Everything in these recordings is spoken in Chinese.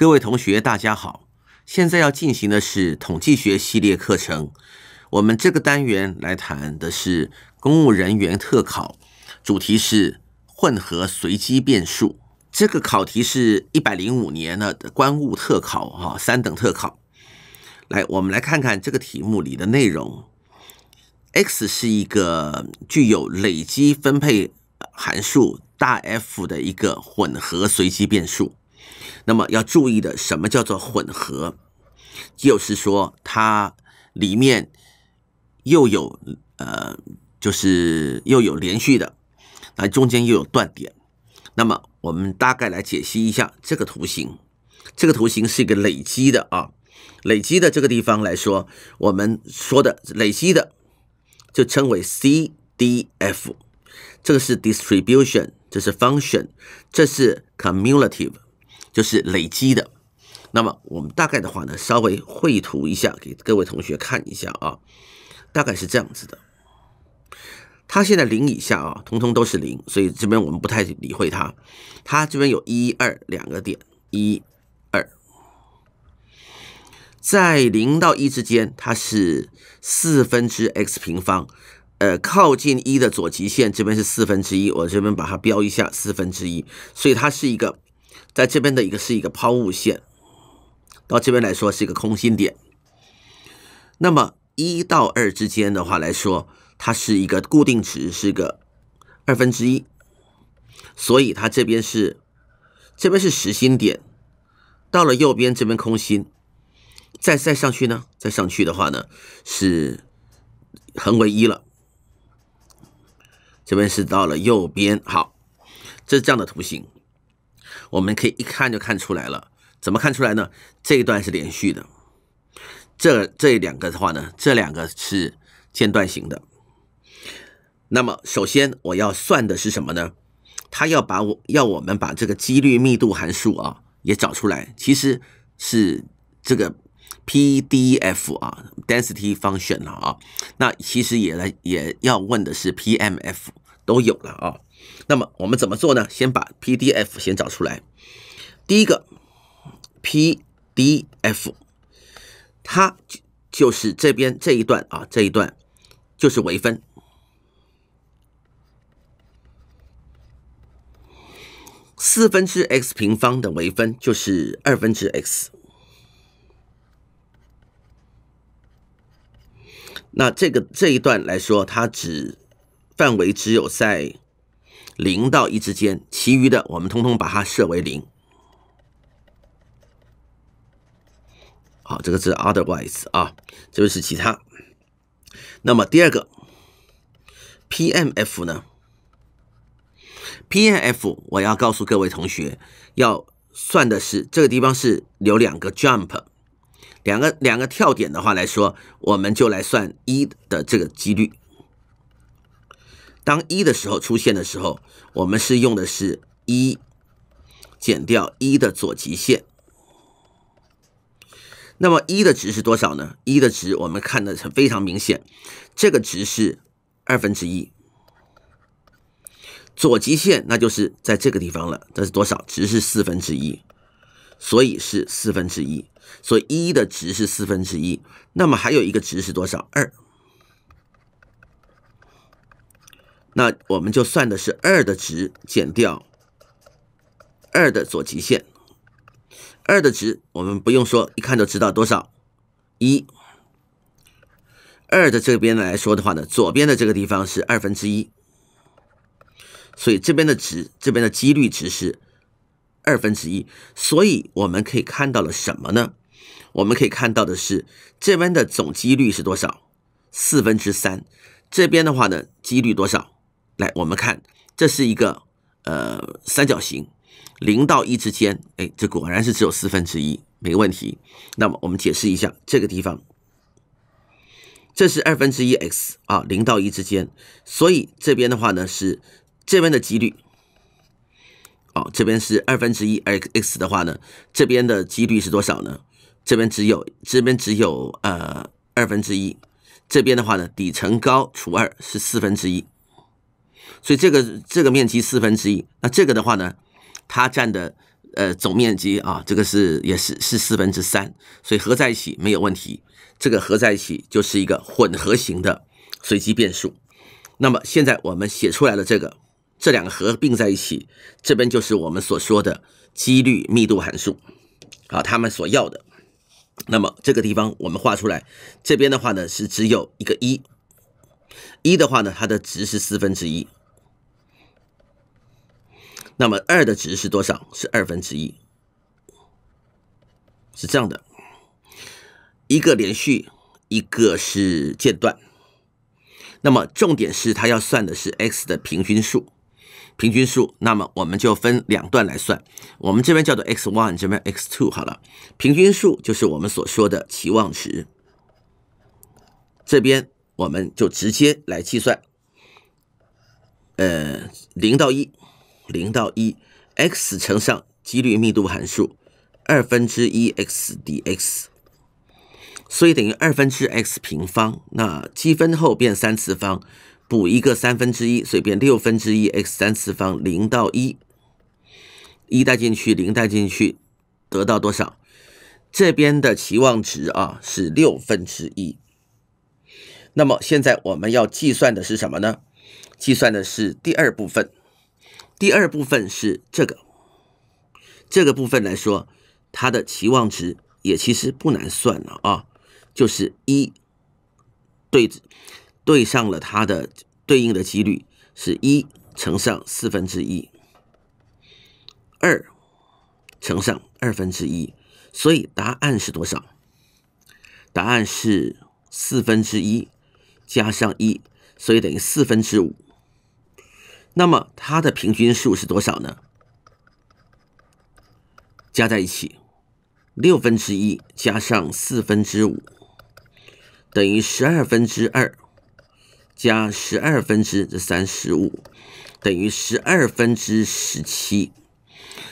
各位同学，大家好！现在要进行的是统计学系列课程，我们这个单元来谈的是公务人员特考，主题是混合随机变数。这个考题是一百零五年的官务特考哈，三等特考。来，我们来看看这个题目里的内容。X 是一个具有累积分配函数大 F 的一个混合随机变数。那么要注意的，什么叫做混合？就是说它里面又有呃，就是又有连续的，那中间又有断点。那么我们大概来解析一下这个图形。这个图形是一个累积的啊，累积的这个地方来说，我们说的累积的就称为 CDF。这个是 distribution，这是 function，这是 cumulative。就是累积的，那么我们大概的话呢，稍微绘图一下，给各位同学看一下啊，大概是这样子的。它现在零以下啊，通通都是零，所以这边我们不太理会它。它这边有一二两个点，一、二，在零到一之间，它是四分之 x 平方，呃，靠近一的左极限，这边是四分之一，我这边把它标一下，四分之一，所以它是一个。在这边的一个是一个抛物线，到这边来说是一个空心点。那么一到二之间的话来说，它是一个固定值，是个二分之一，所以它这边是这边是实心点，到了右边这边空心，再再上去呢，再上去的话呢是横为一了。这边是到了右边，好，这是这样的图形。我们可以一看就看出来了，怎么看出来呢？这一段是连续的，这这两个的话呢，这两个是间断型的。那么首先我要算的是什么呢？他要把我要我们把这个几率密度函数啊也找出来，其实是这个 PDF 啊，density function 啊，那其实也来也要问的是 PMF。都有了啊，那么我们怎么做呢？先把 PDF 先找出来。第一个 PDF，它就就是这边这一段啊，这一段就是微分。四分之 x 平方的微分就是二分之 x。那这个这一段来说，它只。范围只有在零到一之间，其余的我们通通把它设为零。好，这个是 otherwise 啊，这个是其他。那么第二个 PMF 呢？PMF 我要告诉各位同学，要算的是这个地方是有两个 jump，两个两个跳点的话来说，我们就来算一的这个几率。当一的时候出现的时候，我们是用的是一减掉一的左极限。那么一的值是多少呢？一的值我们看的是非常明显，这个值是二分之一。左极限那就是在这个地方了，这是多少？值是四分之一，所以是四分之一。所以一的值是四分之一。那么还有一个值是多少？二。那我们就算的是二的值减掉二的左极限。二的值我们不用说，一看就知道多少。一，二的这边来说的话呢，左边的这个地方是二分之一，所以这边的值，这边的几率值是二分之一。所以我们可以看到了什么呢？我们可以看到的是这边的总几率是多少？四分之三。这边的话呢，几率多少？来，我们看，这是一个呃三角形，零到一之间，哎，这果然是只有四分之一，没问题。那么我们解释一下这个地方，这是二分之一 x 啊，零到一之间，所以这边的话呢是这边的几率，哦，这边是二分之一 x，x 的话呢，这边的几率是多少呢？这边只有，这边只有呃二分之一，这边的话呢，底乘高除二是四分之一。所以这个这个面积四分之一，那这个的话呢，它占的呃总面积啊，这个是也是是四分之三，所以合在一起没有问题。这个合在一起就是一个混合型的随机变数。那么现在我们写出来了这个这两个合并在一起，这边就是我们所说的几率密度函数，好，他们所要的。那么这个地方我们画出来，这边的话呢是只有一个一。一的话呢，它的值是四分之一。那么二的值是多少？是二分之一。是这样的，一个连续，一个是间断。那么重点是，它要算的是 x 的平均数。平均数，那么我们就分两段来算。我们这边叫做 x one，这边 x two 好了。平均数就是我们所说的期望值。这边。我们就直接来计算，呃，零到一，零到一，x 乘上几率密度函数二分之一 x dx，所以等于二分之 x 平方，那积分后变三次方，补一个三分之一，所以变六分之一 x 三次方，零到一，一带进去，零带进去，得到多少？这边的期望值啊是六分之一。那么现在我们要计算的是什么呢？计算的是第二部分，第二部分是这个，这个部分来说，它的期望值也其实不难算了啊，就是一对对上了它的对应的几率是一乘上四分之一，二乘上二分之一，所以答案是多少？答案是四分之一。加上一，所以等于四分之五。那么它的平均数是多少呢？加在一起，六分之一加上四分之五，等于十二分之二加十二分之这三十五，等于十二分之十七。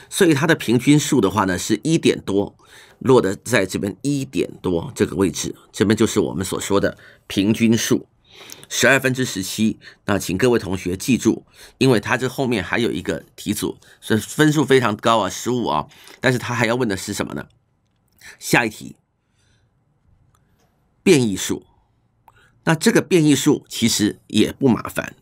所以它的平均数的话呢，是一点多，落的在这边一点多这个位置，这边就是我们所说的平均数，十二分之十七。那请各位同学记住，因为它这后面还有一个题组，所以分数非常高啊，十五啊，但是它还要问的是什么呢？下一题，变异数。那这个变异数其实也不麻烦。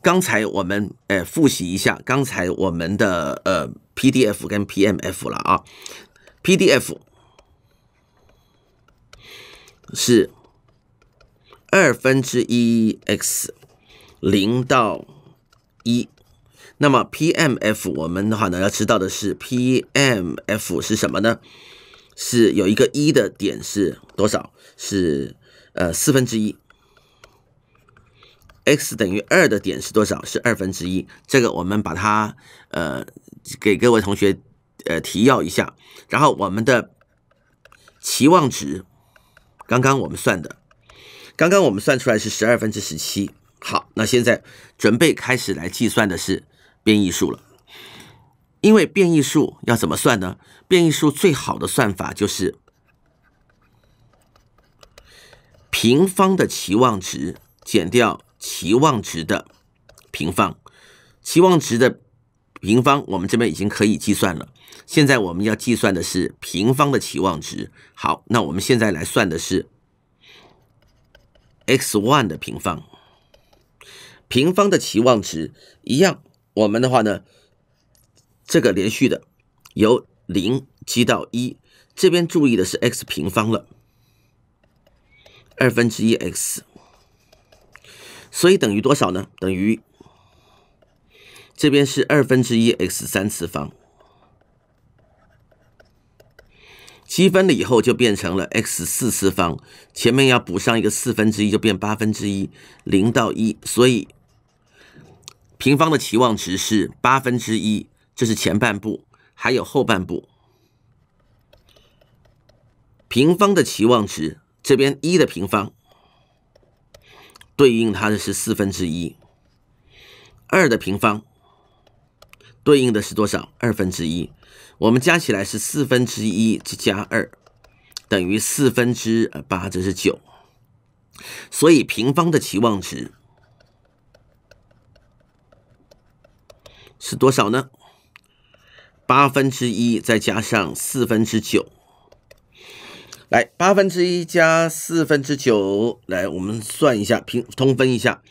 刚才我们呃复习一下刚才我们的呃 PDF 跟 PMF 了啊，PDF 是二分之一 x 零到一，那么 PMF 我们的话呢要知道的是 PMF 是什么呢？是有一个一的点是多少？是呃四分之一。x 等于二的点是多少？是二分之一。这个我们把它呃给各位同学呃提要一下。然后我们的期望值，刚刚我们算的，刚刚我们算出来是十二分之十七。好，那现在准备开始来计算的是变异数了。因为变异数要怎么算呢？变异数最好的算法就是平方的期望值减掉。期望值的平方，期望值的平方，我们这边已经可以计算了。现在我们要计算的是平方的期望值。好，那我们现在来算的是 x one 的平方，平方的期望值一样。我们的话呢，这个连续的由零积到一，这边注意的是 x 平方了，二分之一 x。所以等于多少呢？等于这边是二分之一 x 三次方，积分了以后就变成了 x 四次方，前面要补上一个四分之一，就变八分之一零到一，所以平方的期望值是八分之一，这是前半部，还有后半部。平方的期望值这边一的平方。对应它的是四分之一，二的平方对应的是多少？二分之一，我们加起来是四分之一加二，等于四分之呃八，这是九。所以平方的期望值是多少呢？八分之一再加上四分之九。来，八分之一加四分之九，来，我们算一下，平通分一下，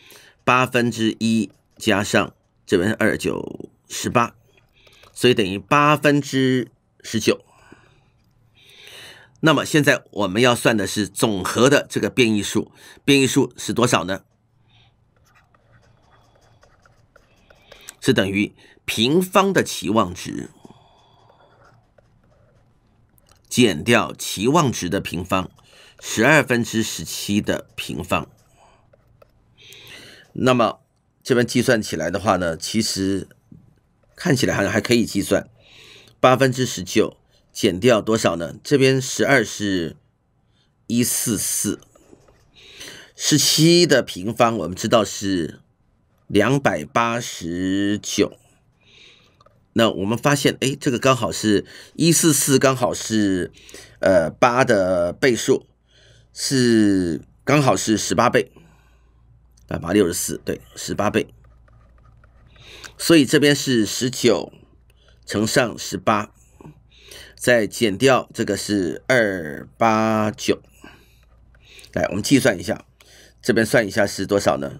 八分之一加上这边二九十八，所以等于八分之十九。那么现在我们要算的是总和的这个变异数，变异数是多少呢？是等于平方的期望值。减掉期望值的平方，十二分之十七的平方。那么这边计算起来的话呢，其实看起来好像还可以计算。八分之十九减掉多少呢？这边十二是一四四，十七的平方我们知道是两百八十九。那我们发现，哎，这个刚好是一四四，刚好是，呃，八的倍数，是刚好是十八倍，啊八六十四，对，十八倍。所以这边是十九乘上十八，再减掉这个是二八九，来，我们计算一下，这边算一下是多少呢？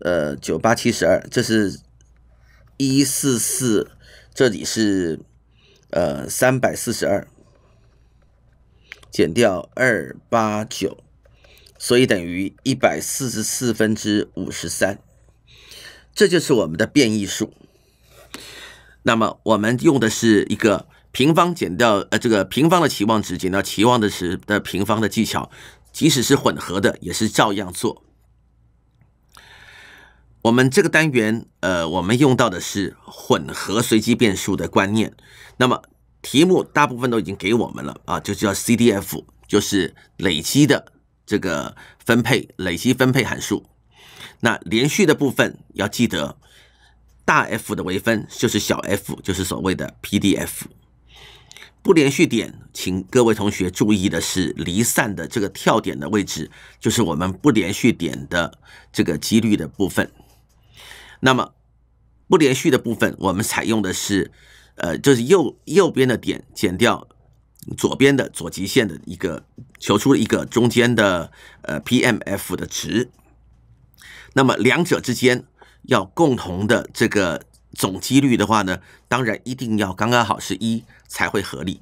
呃，九八七十二，这是一四四。这里是，呃，三百四十二减掉二八九，所以等于一百四十四分之五十三，这就是我们的变异数。那么我们用的是一个平方减掉呃这个平方的期望值减掉期望的时的平方的技巧，即使是混合的也是照样做。我们这个单元，呃，我们用到的是混合随机变数的观念。那么题目大部分都已经给我们了啊，就叫 CDF，就是累积的这个分配累积分配函数。那连续的部分要记得，大 F 的微分就是小 f，就是所谓的 PDF。不连续点，请各位同学注意的是，离散的这个跳点的位置，就是我们不连续点的这个几率的部分。那么不连续的部分，我们采用的是，呃，就是右右边的点减掉左边的左极限的一个，求出一个中间的呃 PMF 的值。那么两者之间要共同的这个总几率的话呢，当然一定要刚刚好是一才会合理。